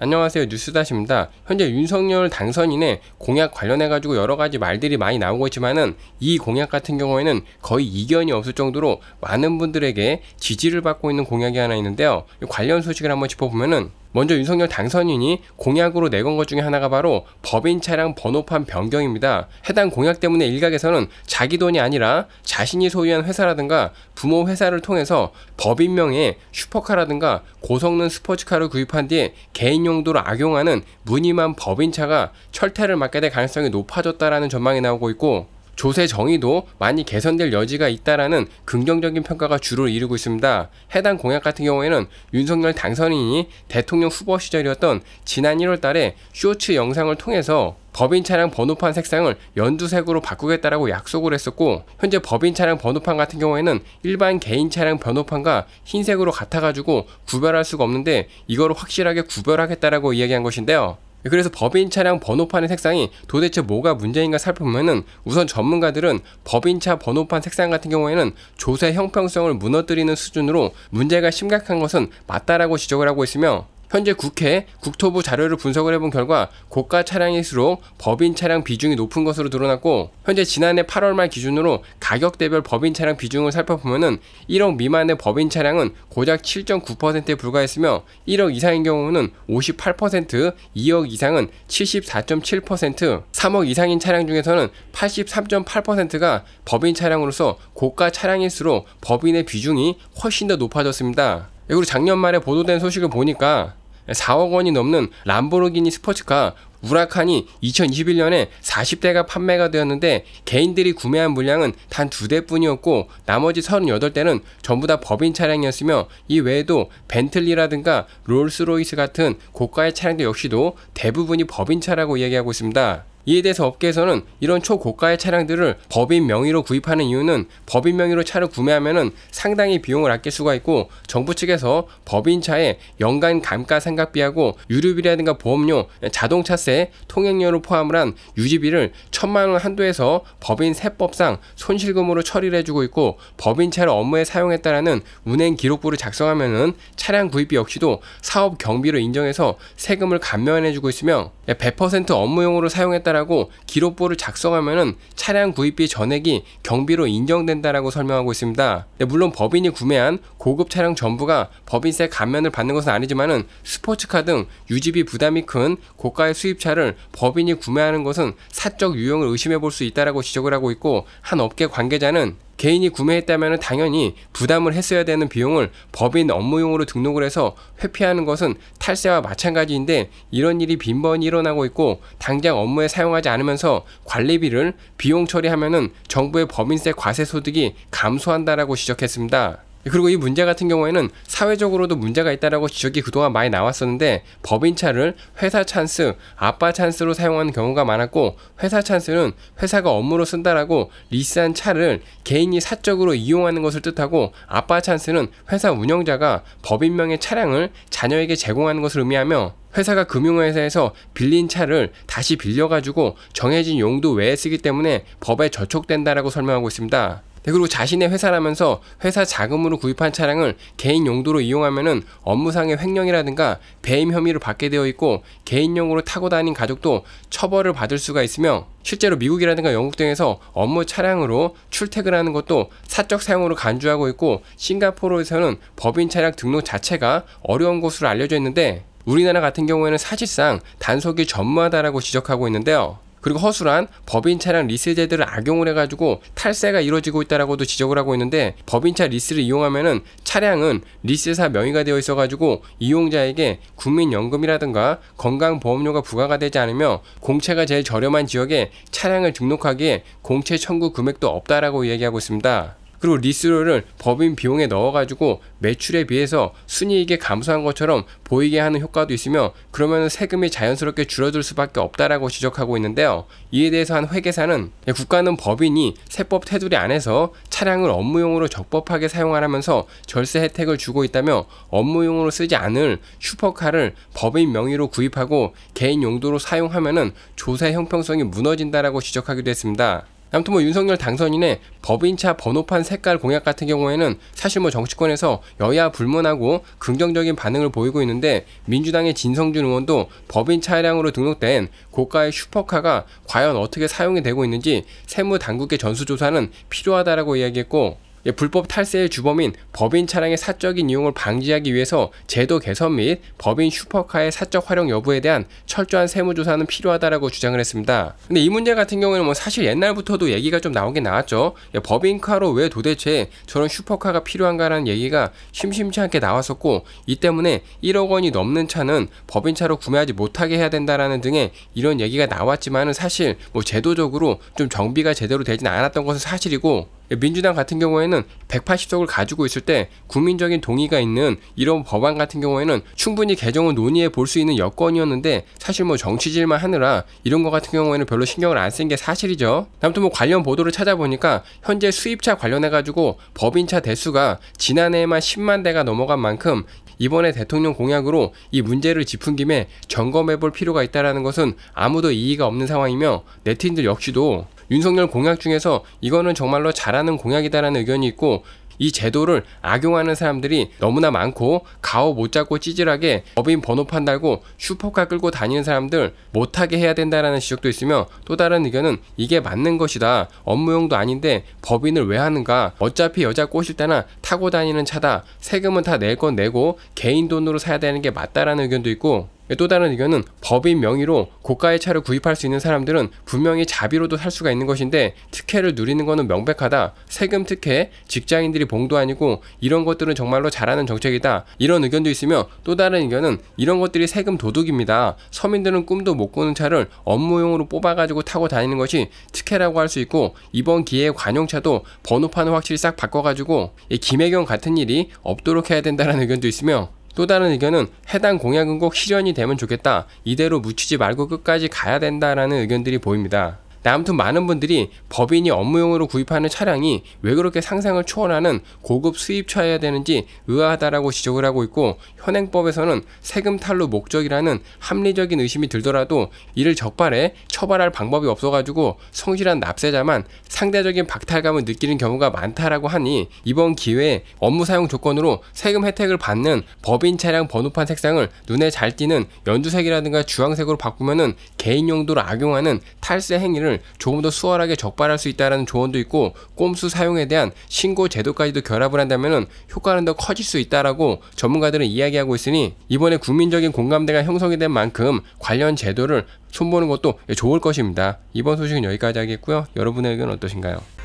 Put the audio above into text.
안녕하세요 뉴스다시입니다. 현재 윤석열 당선인의 공약 관련해가지고 여러가지 말들이 많이 나오고 있지만은 이 공약 같은 경우에는 거의 이견이 없을 정도로 많은 분들에게 지지를 받고 있는 공약이 하나 있는데요. 관련 소식을 한번 짚어보면은 먼저 윤석열 당선인이 공약으로 내건 것 중에 하나가 바로 법인 차량 번호판 변경입니다. 해당 공약 때문에 일각에서는 자기 돈이 아니라 자신이 소유한 회사라든가 부모 회사를 통해서 법인명의 슈퍼카라든가 고성능 스포츠카를 구입한 뒤에 개인 용도로 악용하는 무늬만 법인차가 철퇴를 맞게 될 가능성이 높아졌다라는 전망이 나오고 있고 조세 정의도 많이 개선될 여지가 있다라는 긍정적인 평가가 주를 이루고 있습니다. 해당 공약 같은 경우에는 윤석열 당선인이 대통령 후보 시절이었던 지난 1월 달에 쇼츠 영상을 통해서 법인 차량 번호판 색상을 연두색으로 바꾸겠다라고 약속을 했었고 현재 법인 차량 번호판 같은 경우에는 일반 개인 차량 번호판과 흰색으로 같아가지고 구별할 수가 없는데 이걸 확실하게 구별하겠다라고 이야기한 것인데요. 그래서 법인 차량 번호판의 색상이 도대체 뭐가 문제인가 살펴보면 우선 전문가들은 법인차 번호판 색상 같은 경우에는 조세 형평성을 무너뜨리는 수준으로 문제가 심각한 것은 맞다라고 지적을 하고 있으며 현재 국회 국토부 자료를 분석을 해본 결과 고가 차량일수록 법인 차량 비중이 높은 것으로 드러났고 현재 지난해 8월 말 기준으로 가격대별 법인 차량 비중을 살펴보면은 1억 미만의 법인 차량은 고작 7.9%에 불과했으며 1억 이상인 경우는 58%, 2억 이상은 74.7%, 3억 이상인 차량 중에서는 83.8%가 법인 차량으로서 고가 차량일수록 법인의 비중이 훨씬 더 높아졌습니다. 그리고 작년 말에 보도된 소식을 보니까 4억 원이 넘는 람보르기니 스포츠카 우라칸이 2021년에 40대가 판매가 되었는데 개인들이 구매한 물량은 단 두 대뿐이었고 나머지 38대는 전부 다 법인 차량이었으며 이 외에도 벤틀리라든가 롤스로이스 같은 고가의 차량도 역시도 대부분이 법인차라고 이야기하고 있습니다. 이에 대해서 업계에서는 이런 초고가의 차량들을 법인 명의로 구입하는 이유는 법인 명의로 차를 구매하면 상당히 비용을 아낄 수가 있고 정부 측에서 법인차에 연간 감가상각비하고 유류비라든가 보험료, 자동차세, 통행료를 포함을 한 유지비를 천만 원 한도에서 법인 세법상 손실금으로 처리를 해주고 있고 법인차를 업무에 사용했다라는 운행 기록부를 작성하면 차량 구입비 역시도 사업 경비로 인정해서 세금을 감면해주고 있으며 100% 업무용으로 사용했다라고 기록부를 작성하면은 차량 구입비 전액이 경비로 인정된다라고 설명하고 있습니다. 네, 물론 법인이 구매한 고급 차량 전부가 법인세 감면을 받는 것은 아니지만은 스포츠카 등 유지비 부담이 큰 고가의 수입차를 법인이 구매하는 것은 사적 유형을 의심해 볼 수 있다라고 지적을 하고 있고 한 업계 관계자는 개인이 구매했다면 당연히 부담을 했어야 되는 비용을 법인 업무용으로 등록을 해서 회피하는 것은 탈세와 마찬가지인데 이런 일이 빈번히 일어나고 있고 당장 업무에 사용하지 않으면서 관리비를 비용 처리하면 정부의 법인세 과세 소득이 감소한다라고 지적했습니다. 그리고 이 문제 같은 경우에는 사회적으로도 문제가 있다라고 지적이 그동안 많이 나왔었는데 법인차를 회사 찬스, 아빠 찬스로 사용하는 경우가 많았고 회사 찬스는 회사가 업무로 쓴다라고 리스한 차를 개인이 사적으로 이용하는 것을 뜻하고 아빠 찬스는 회사 운영자가 법인명의 차량을 자녀에게 제공하는 것을 의미하며 회사가 금융회사에서 빌린 차를 다시 빌려가지고 정해진 용도 외에 쓰기 때문에 법에 저촉된다라고 설명하고 있습니다. 네, 그리고 자신의 회사라면서 회사 자금으로 구입한 차량을 개인 용도로 이용하면 업무상의 횡령이라든가 배임 혐의를 받게 되어 있고 개인용으로 타고 다닌 가족도 처벌을 받을 수가 있으며 실제로 미국이라든가 영국 등에서 업무 차량으로 출퇴근하는 것도 사적 사용으로 간주하고 있고 싱가포르에서는 법인 차량 등록 자체가 어려운 것으로 알려져 있는데 우리나라 같은 경우에는 사실상 단속이 전무하다라고 지적하고 있는데요. 그리고 허술한 법인 차량 리스 제도를 악용을 해가지고 탈세가 이루어지고 있다라고도 지적을 하고 있는데 법인차 리스를 이용하면은 차량은 리스사 명의가 되어 있어가지고 이용자에게 국민연금이라든가 건강보험료가 부과가 되지 않으며 공채가 제일 저렴한 지역에 차량을 등록하기에 공채 청구 금액도 없다라고 얘기하고 있습니다. 그리고 리스료를 법인 비용에 넣어가지고 매출에 비해서 순이익에 감소한 것처럼 보이게 하는 효과도 있으며 그러면 세금이 자연스럽게 줄어들 수밖에 없다라고 지적하고 있는데요. 이에 대해서 한 회계사는 예, 국가는 법인이 세법 테두리 안에서 차량을 업무용으로 적법하게 사용하라면서 절세 혜택을 주고 있다며 업무용으로 쓰지 않을 슈퍼카를 법인 명의로 구입하고 개인 용도로 사용하면 조세 형평성이 무너진다라고 지적하기도 했습니다. 아무튼 뭐 윤석열 당선인의 법인차 번호판 색깔 공약 같은 경우에는 사실 뭐 정치권에서 여야 불문하고 긍정적인 반응을 보이고 있는데 민주당의 진성준 의원도 법인 차량으로 등록된 고가의 슈퍼카가 과연 어떻게 사용이 되고 있는지 세무당국의 전수조사는 필요하다라고 이야기했고 예, 불법 탈세의 주범인 법인 차량의 사적인 이용을 방지하기 위해서 제도 개선 및 법인 슈퍼카의 사적 활용 여부에 대한 철저한 세무조사는 필요하다라고 주장을 했습니다. 근데 이 문제 같은 경우에는 뭐 사실 옛날부터도 얘기가 좀 나오긴 나왔죠. 예, 법인카로 왜 도대체 저런 슈퍼카가 필요한가라는 얘기가 심심치 않게 나왔었고 이 때문에 1억 원이 넘는 차는 법인차로 구매하지 못하게 해야 된다라는 등의 이런 얘기가 나왔지만은 사실 뭐 제도적으로 좀 정비가 제대로 되진 않았던 것은 사실이고 민주당 같은 경우에는 180석을 가지고 있을 때 국민적인 동의가 있는 이런 법안 같은 경우에는 충분히 개정을 논의해 볼 수 있는 여건이었는데 사실 뭐 정치질만 하느라 이런 것 같은 경우에는 별로 신경을 안 쓴 게 사실이죠. 아무튼 뭐 관련 보도를 찾아보니까 현재 수입차 관련해 가지고 법인차 대수가 지난해에만 10만 대가 넘어간 만큼 이번에 대통령 공약으로 이 문제를 짚은 김에 점검해 볼 필요가 있다라는 것은 아무도 이의가 없는 상황이며 네티즌들 역시도 윤석열 공약 중에서 이거는 정말로 잘하는 공약이다라는 의견이 있고 이 제도를 악용하는 사람들이 너무나 많고 가오 못 잡고 찌질하게 법인 번호판 달고 슈퍼카 끌고 다니는 사람들 못하게 해야 된다라는 지적도 있으며 또 다른 의견은 이게 맞는 것이다 업무용도 아닌데 법인을 왜 하는가 어차피 여자 꼬실 때나 타고 다니는 차다 세금은 다 낼 건 내고 개인 돈으로 사야 되는 게 맞다라는 의견도 있고 예, 또 다른 의견은 법인 명의로 고가의 차를 구입할 수 있는 사람들은 분명히 자비로도 살 수가 있는 것인데 특혜를 누리는 것은 명백하다. 세금 특혜, 직장인들이 봉도 아니고 이런 것들은 정말로 잘하는 정책이다. 이런 의견도 있으며 또 다른 의견은 이런 것들이 세금 도둑입니다. 서민들은 꿈도 못 꾸는 차를 업무용으로 뽑아가지고 타고 다니는 것이 특혜라고 할 수 있고 이번 기회에 관용차도 번호판을 확실히 싹 바꿔가지고 김혜경 같은 일이 없도록 해야 된다는 의견도 있으며 또 다른 의견은 해당 공약은 꼭 실현이 되면 좋겠다. 이대로 묻히지 말고 끝까지 가야 된다라는 의견들이 보입니다. 아무튼 많은 분들이 법인이 업무용으로 구입하는 차량이 왜 그렇게 상상을 초월하는 고급 수입차여야 되는지 의아하다라고 지적을 하고 있고 현행법에서는 세금 탈루 목적이라는 합리적인 의심이 들더라도 이를 적발해 처벌할 방법이 없어가지고 성실한 납세자만 상대적인 박탈감을 느끼는 경우가 많다라고 하니 이번 기회에 업무 사용 조건으로 세금 혜택을 받는 법인 차량 번호판 색상을 눈에 잘 띄는 연두색이라든가 주황색으로 바꾸면은 개인 용도로 악용하는 탈세 행위를 문제를 조금 더 수월하게 적발할 수 있다는 조언도 있고 꼼수 사용에 대한 신고 제도까지도 결합을 한다면 효과는 더 커질 수 있다라고 전문가들은 이야기하고 있으니 이번에 국민적인 공감대가 형성이 된 만큼 관련 제도를 손보는 것도 좋을 것입니다. 이번 소식은 여기까지 하겠고요. 여러분의 의견 은 어떠신가요?